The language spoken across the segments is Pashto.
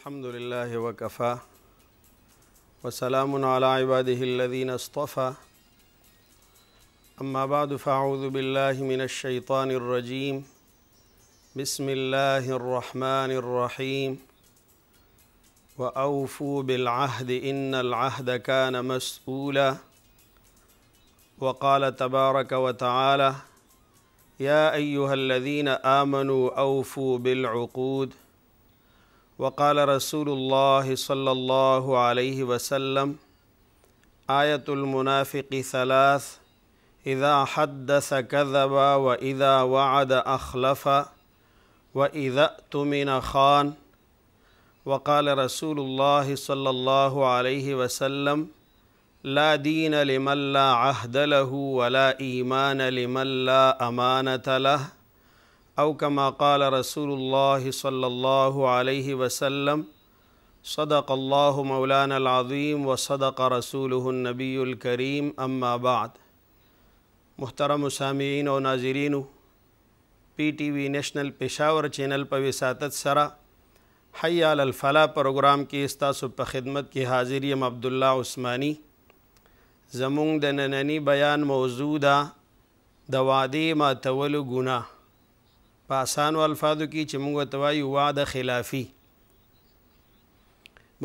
الحمد لله وكفى وسلام على عباده الذين اصطفى أما بعد فأعوذ بالله من الشيطان الرجيم بسم الله الرحمن الرحيم وأوفوا بالعهد إن العهد كان مسؤولا وقال تبارك وتعالى يا أيها الذين آمنوا أوفوا بالعقود ۖ وقال رسول الله صلى الله عليه وسلم آية المنافق ثلاث إذا حدث كذب وإذا وعد أخلف وإذا اؤتمن خان وقال رسول الله صلى الله عليه وسلم لا دين لمن لا عهد له ولا إيمان لمن لا أمانة له او كما قال رسول الله صلى الله عليه وسلم صدق الله مولانا العظيم وصدق رسوله النبي الكريم اما بعد محترم سامعين وناظرين پی ٹی وی نیشنل پشاور چینل پا وساطت سرا حی علی الفلاح پروګرام کې استاسو په خدمت کی حاضر یم عبد الله عثماني زمونږ بیان موضوع ده د وعدې ماتولو ګناه په آسانو الفاظو کې چې موږ ته وایو وعده خلافي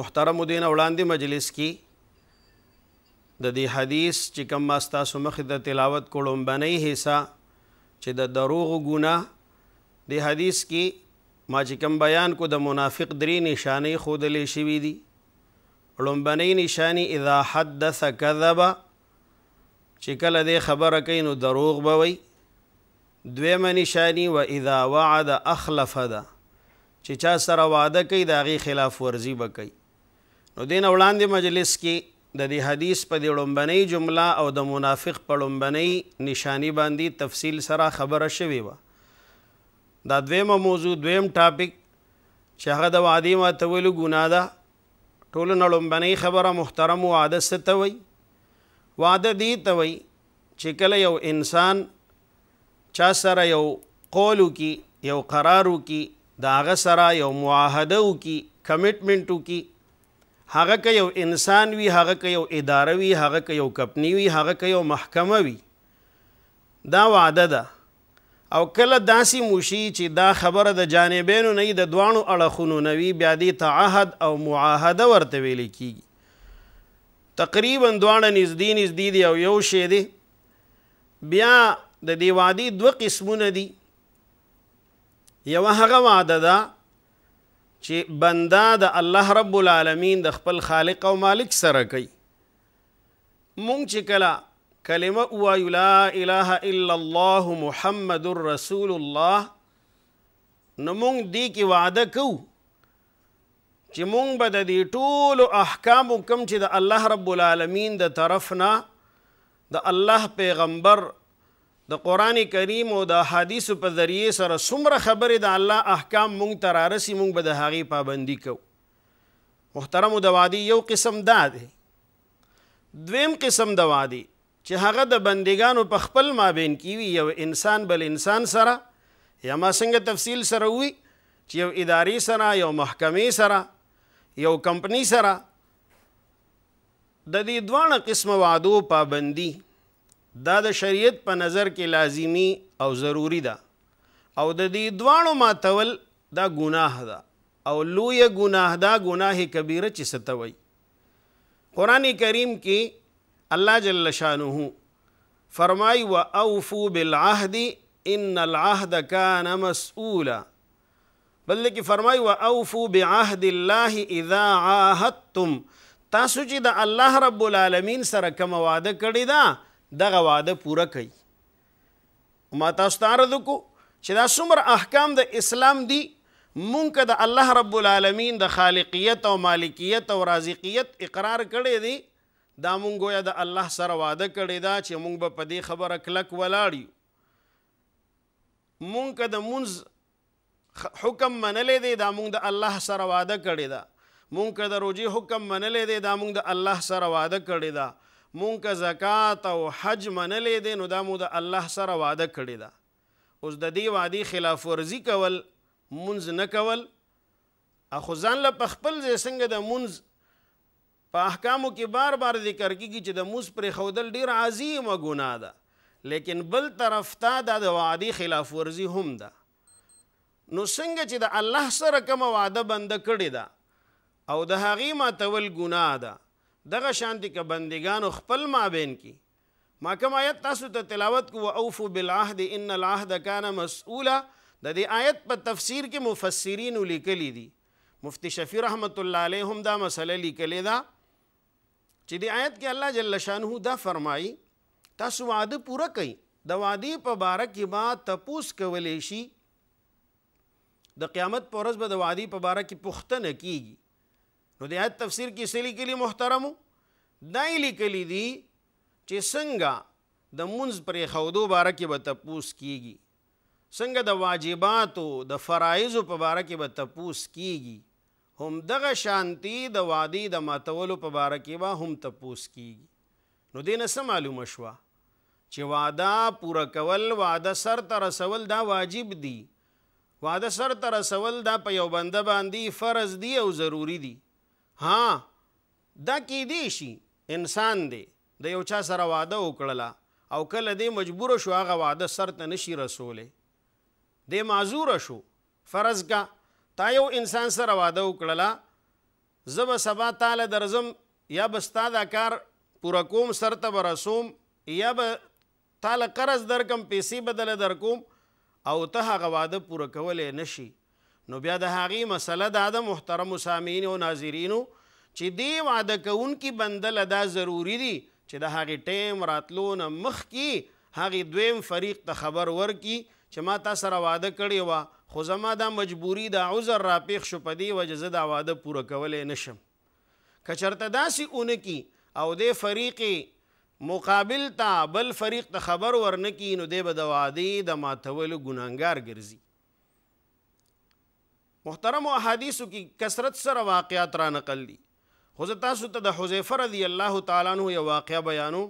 محترم دین وړاندې مجلس کې د دې حدیث چې کوم ماستاسو مخ د تلاوت کولم باندې حصہ چې د دروغ ګناه د حدیث کې ما چې کوم بیان کو د منافق درې نشانه خود لې شوې دي لومبنی نشانی اذا حدث کذب چې کله دې خبره کین نو دروغ بوي دویمه نشانی و اذا وعد اخلف ده چې چا سره وعده کوي د هغې خلاف ورزي به کوي نو دین وړاندې مجلس کې د دې حدیث په د لومبنۍ جمله او د منافق په لومبنۍ نشانی باندې تفصیل سره خبره شوې وه دا دویمه موضوع دویم ټاپک چې هغه د وعدې ماته ویلو ګناه ده ټولو نه لومبنۍ خبره محترم وعده څه ته وایي وعده دې ته وایي چې کله یو انسان چا سره یو قولو کی یو قرارو کی دا هغه سره یو معاهده وکي کمټمنټ وکي هغه که یو انسان وي هغه که یو اداره وي هغه که یو کپنی وي هغه که یو محکمه وي دا وعده ده او کله داسې موشي چې دا خبره د جانبینو نه د دوانو اړخونو نه وي بیا دې تعهد او معاهده ورته ویلې کیږي تقریبا دواړه نږدې نږدې دي او یو شی دی بیا د دې وادي دوه قسمونه دي یو هغه وعده ده چې بندا د الله رب العالمین د خپل خالق او مالک سره کوي مونږ چې کله کلمه وایو لا اله الا الله محمد رسول الله نو مونږ دې کې وعده کوو چې مونږ به د دې ټولو احکامو کم چې د الله رب العالمین د طرف نه د الله پیغمبر د قران کریم او د حدیث په ذریعه سره څومره خبرې د الله احکام مونږ تر راسي مونږ به د هغې پابندي کو محترم د وادي یو قسم دا دی دویم قسم د وادي چې هغه د بندګانو په خپل مابین کې وي یو انسان بل انسان سره یا ما څنګه تفصیل سره وي چې یو ادارې سره یو محکمې سره یو کمپنی سره د دې دوه قسم وادو پابندي دا د شریعت په نظر کې لازمی او ضروری ده او د دې دواړو ماتول دا ګناه ده او لوی ګناه دا ګناه کبیره چې ستوي قران کریم کې الله جل شانه فرمای و اوفو بالعهد ان العهد كان مسؤولا بل کې فرمای و اوفو بعهد الله اذا عاهدتم تاسو چې د الله رب العالمین سره کوم وعده کړی ده دغه وعده پوره کړي ما تاسو ته عرض کو چې دا څومره احکام د اسلام دي مونږ که د الله رب العالمین د خالقیت او مالکیت او رازقیت اقرار کړی دی دا مونږ گویا د الله سره وعده کړی دا چې مونږ به په دې خبره کلک ولاړ یو مونږ که د مونځ حکم منلی دی دا مونږ د الله سره وعده کړی دا مونږ که د روجې حکم منلی دی دا مونږ د الله سره وعده کړی دا مونږه زکات او حج منلې دي نو دا مو د الله سره وعده کړی دا اوس د دې وادي خلاف ورزي کول مونږ نه کول اخو ځان له خپل څنګه د مونږ په احکامو کې بار بار ذکر کیږي چې د موس پر خودل ډیر عظیم ګناه ده لیکن بل طرف ته دا د وادي خلاف ورزي هم ده نو څنګه چې د الله سره کوم وعده بند کړی دا او د هغې ماتول ګناه ده دغه شانتی که بندگانو خپل مابین کی ما کوم آیت تاسو ته تلاوت کو اوفو بالعهد ان العهد کان مسؤولا د دې آیت په تفسیر کې مفسرین لیکلی دي مفتی شفیع رحمت الله علیه هم دا مسله لیکلی دا چې دې آیت کې الله جل شانه دا فرمایي تاسو وعده پوره کړئ د وعده په باره کې با تپوس کولې شي د قیامت پر ورځ به د وعده په باره کې پوښتنه کیږي نو د آیت تفسیر کې څه لیکلي محترمو دا یې لیکلي دي چې څنګه د منځ پرې خودو باره کې به تپوس کیږي څنګه د واجباتو د فرایزو په باره کې به تپوس کیږي هم دغه شانتی د وادي د ماتولو په باره کې به هم تپوس کیږي نو دې نه څه معلومه شوه چې واده پوره کول واده سر ته رسول دا واجب دی واده سر ته رسول دا په یو بنده باندې فرض دی او ضروری دی ها دا کې دی شي انسان دی د یو چا سره واده وکړله او کله دی مجبور شو هغه واده سرته نشي رسولې دی معذور شو فرض کا تا یو انسان سره واده وکړله زب سبا تعالی درزم یا بستا دا کار پورا کوم سرته برسوم یا به تعالی قرض درکم پیسې بدله درکوم او ته هغه واده پوره کولې نشي نو بیا د هغې مسله دا د محترم سامعین او ناظرینو چې دی وعده کوونکي بنده له دا ضروري دي چې د هغې ټیم راتلو نه مخکې هغې دویم فریق ته خبر ورکي چې ما تا سره وعده کړې وه خو زما دا مجبوري دا عذر راپېښ شو په دې وجه زه دا وعده پوره کولی نشم که چرته داسې اونه کې او د فریقې مقابل ته بل فریق ته خبر ورنکې نو دی به د وعدې د ماتولو ګناهګار ګرځي محترم احادیثو کې کثرت سره واقعات را نقل دي خو زه تاسو ته د حذیفه رضی الله تعالی عنہ یو واقعه بیانو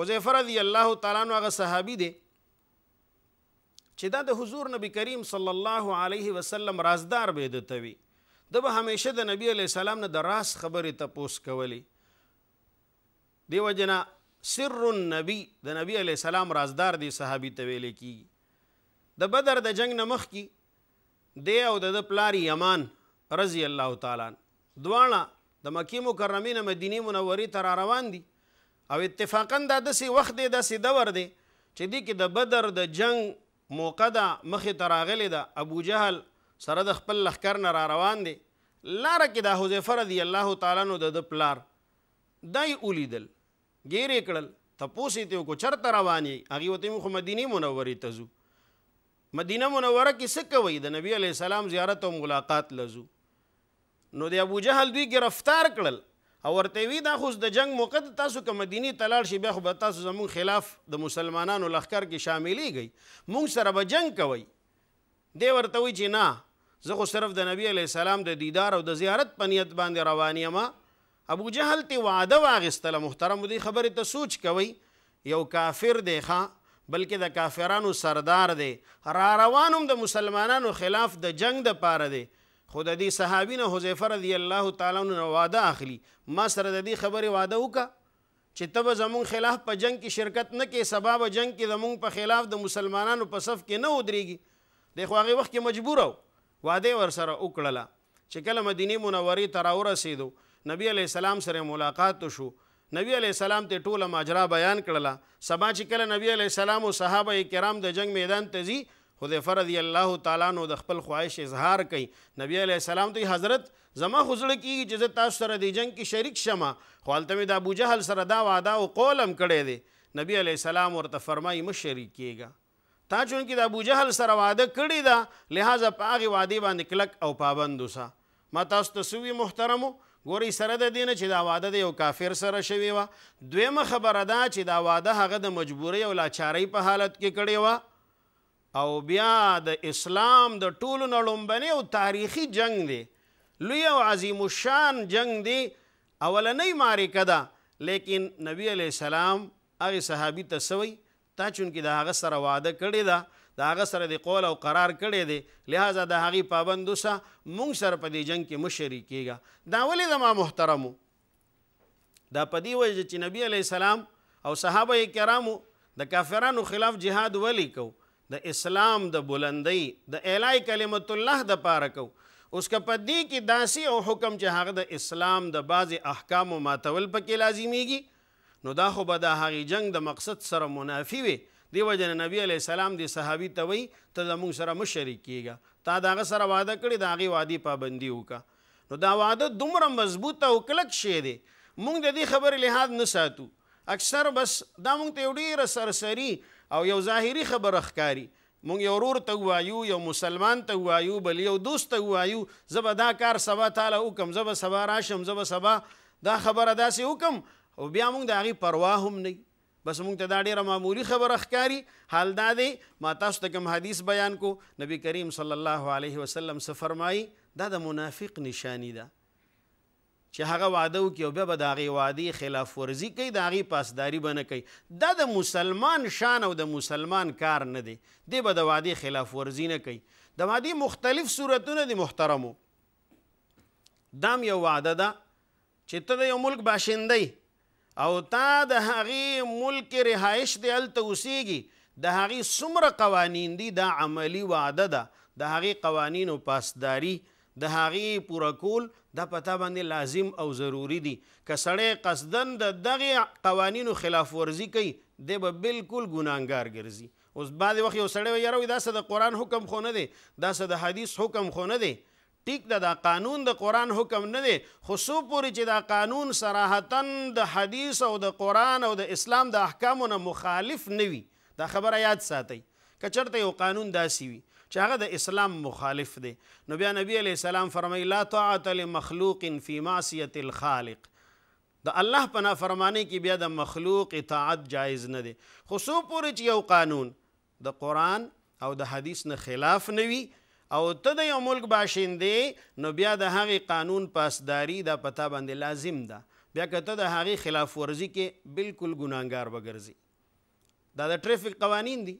حذیفه رضی الله تعالی عنہ هغه صحابي دی چې دا د حضور نبی کریم صلی الله علیه وسلم رازدار به دته وي د به همیشه د نبی علی السلام نه د راس خبرې تپوس کولی دیو جنا سر النبی د نبی علی السلام رازدار دی صحابي ته ویل کی د بدر د جنگ نمخ کی دی او د پلار یمان رضی الله تعالی دواړه د مکی مکرمه نه مدینه منورې ته روان دي او اتفاقا دا داسې وخت دی داسې دور دی چې دی کې د بدر د جنگ موقع ده مخې ته راغلی ده ابو جهل سره د خپل لخکر نه را روان دی لاره کې دا حذیفه رضی الله تعالی نو د پلار دای اولیدل ګیرې کړل تپوسې ته کو چرته روانې هغې وته مخ مدینه منورې ته ځو مدینه منوره کې څه کوي د نبی علی سلام زیارت او ملاقات لزو نو د ابو جهل دوی گرفتار کړل او ورته وی دا خو د جنگ موقت تاسو که مدینی تلال شي بیا خو به تاسو زمون خلاف د مسلمانانو لخر کې شاملې گئی مونږ سره به جنگ کوي دی ورته وی چې نه زه خو صرف د نبی علی سلام د دیدار او د زیارت په نیت باندې روان یم ابو جهل ته وعده واغستله محترم دې خبره ته سوچ کوي یو کافر دی ښا بلکې د کافرانو سردار دی را روانم د مسلمانانو خلاف د جنگ د پاره دی خو د دې صحابي نه حذیفه رضی الله تعالی عنہ واده اخلي ما سره د دې خبرې واده وکا چې تب زمون خلاف په جنگ کې شرکت نه کې سبب جنگ کې زمون په خلاف د مسلمانانو په صف کې نه ودرېږي د خو هغه وخت کې مجبور وو واده ور سره وکړله چې کله مدینه منورې ته راورسېدو نبی علیه السلام سره ملاقات شو نبی علی السلام ته ټوله ماجرا بیان کړله سبا چې کله نبی علی السلام او صحابه کرام د جنگ میدان ته ځي حذیفه رضی الله تعالی نو د خپل خواهش اظهار کړي نبی علی السلام ته حضرت زما خوزړه کیږي چې زه تاسو سره د جنگ کې شریک شمه خو هلته مې د ابوجهل سره دا وعده او قولم کړی دی نبی علی السلام ورته فرمایي مه شریک کیږه تا چون کې د ابو جهل سره واده کړی دا لہذا په هغه وادي باندې کلک او پابند اوسه ما تاسو ته سوي محترمو ګوري سره د دینه چې دا واده د یو کافر سره شوی و دویمه خبره ده چې دا واده هغه د مجبورۍ او لاچارۍ په حالت کې کړی و او بیا د اسلام د ټولو نه لومبنی او تاریخي جنگ دی لوی او عظیم الشان جنگ دی اولنۍ معرکه ده لیکن نبی علیه السلام هغې صحابي ته څه تا چونکې د هغه سره واده کړې ده دا هغه سره د قول او قرار کړی دی لہذا د هغې پابند اوسه موږ سره په دې جنګ کې مه شریکېږه دا ولې زما محترمو دا په دې وجه چې نبی علیه السلام او صحابه کرامو د کافرانو خلاف جهاد ولې کو د اسلام د بلندۍ د اعلی کلمت الله د پاره کو اوس که په دې کې داسې او حکم چې هغه د اسلام د بعضې احکامو ماتول پکې لازمیږي نو دا خو به د هغې جنگ د مقصد سره منافي وي دیو جن نبی علی السلام دی صحابي ته وای ته زموږ سره مشرک کیږه تا داغه سره وعده کړی داغي وادي پابندي وکا نو دا وعده دومره مضبوط او کلک شی دی موږ د دې خبرې لحاظ نه ساتو اکثر بس دا موږ ته ډیره سرسری او یو ظاهری خبر اخکاری مونږ یو ورور ته وایو یو مسلمان ته وایو بل یو دوست ته وایو زبا دا کار سبا تعالی وکم زبا سبا راشم زبا سبا دا خبره داسې وکم او بیا مونږ د هغې پروا هم نه بس مونږ ته دا ډیره معمولی خبره ښکاری حال دا دی ما تاسو ته کوم حدیث بیان کو نبی کریم صلی الله علیه وسلم څه فرمایي دا د منافق نشانی ده چې هغه وعده وکړي او بیا به د هغې وعدې خلاف ورزي کوي د هغې پاسداري به نه کوي دا د مسلمان شان او د مسلمان کار نه دی دی به د وعدې خلاف ورزي نه کوي د وعدې مختلف صورتونه دي محترمو دام یو وعده ده چې ته د یو ملک باشندهی او تا د هغې ملک رهایش دی هلته اوسیږي د هغې څومره قوانین دي دا عملی وعده ده د هغې قوانینو پاسداري د هغې پوره کول دا په تا باندې لازم او ضروری دي که سړی قصدن د دغې قوانینو خلاف ورزي کوي دی به بالکل ګناهګار ګرځي اوس بعضې وخت یو سړی یاره وایي دا څه د قرآن حکم خو نه دی دا څه د حدیث حکم خو نه دی ټیک ده دا قانون د قرآن حکم نه دی خو څو پورې چې دا قانون صراحتا د حدیث او د قرآن او د اسلام د احکامو نه مخالف نه وي دا خبره یاد ساتئ که چېرته یو قانون داسې وي چې هغه د اسلام مخالف دی نو بیا نبی علیه السلام فرمایي لا طاعت لمخلوق فی معصیت الخالق د الله په نافرمانی کې بیا د مخلوق اطاعت جایز نه دی خو څو پورې چې یو قانون د قرآن او د حدیث نه خلاف نه وي او ته د یو ملک باشندې نو بیا د هغې قانون پاسداری د پتا باندې لازم ده بیا که ته د هغې خلاف ورزي کې بالکل ګناهګار وګرځي دا د ټریفک قوانین دي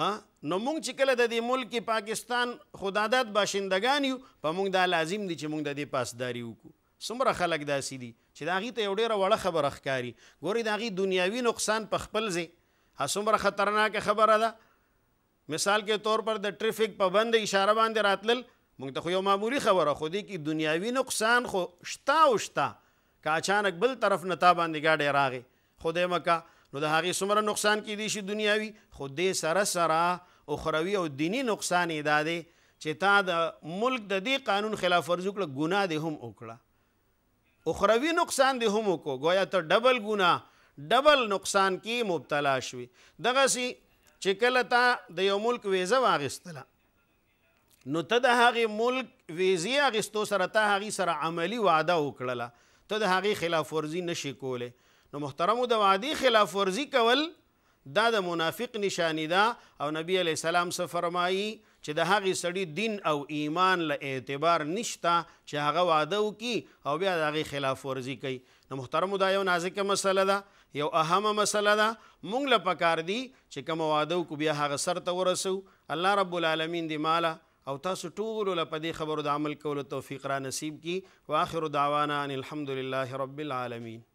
نو موږ چې کله د دې ملک پاکستان خداداد باشندگان یو په موږ دا لازم دي چې موږ د دې پاسداری وکړو څومره خلک داسې دي چې د هغې ته یو ډېره وړه خبره ښکاري ګورې د هغې دنیاوي نقصان په خپل ځای څومره خطرناکه خبره ده مثال کې طور پر د ټریفیک پابند اشاره باندې راتلل موږ ته خو یو معمولی خبره خو دی کې دنیاوي نقصان خو شتا او شتا که اچانک بل طرف نه تا باندې ګاډی راغی خدای مکا نو د هغې څومره نقصان کیدی شي دنیاوي خو دې سره سره اخروي او دینی نقصان یې دا دی چې تا د ملک د دې قانون خلاف ورزي وکړه ګناه دې هم وکړه اخروي نقصان دې هم وکړو ګویا ته ډبل ګناه ډبل نقصان کې مبتلا شوي دغسې چې کله تا د یو ملک ویزه واغستله نو ته د هغې ملک ویزې اغستو سره ته هغې سره عملی وعده وکړله ته د هغې خلاف ورزي نشي کولی نو محترمو د وعدې خلاف ورزي کول دا د منافق نشانی ده او نبی علیه السلام څه فرمایي چې د هغې سړي دین او ایمان له اعتبار نشته چې هغه وعده وکړي او بیا د هغې خلاف ورزي کوي نو محترمو دا یو نازکه مسله ده یو اهمه مسله ده مونږ له پکار دي چې کوم واده کو بیا هغه سر ته ورسو الله رب العالمین دې مالا او تاسو ټول له پدې خبرو د عمل کولو توفیق را نصیب کی واخر دعوانا ان الحمدلله رب العالمین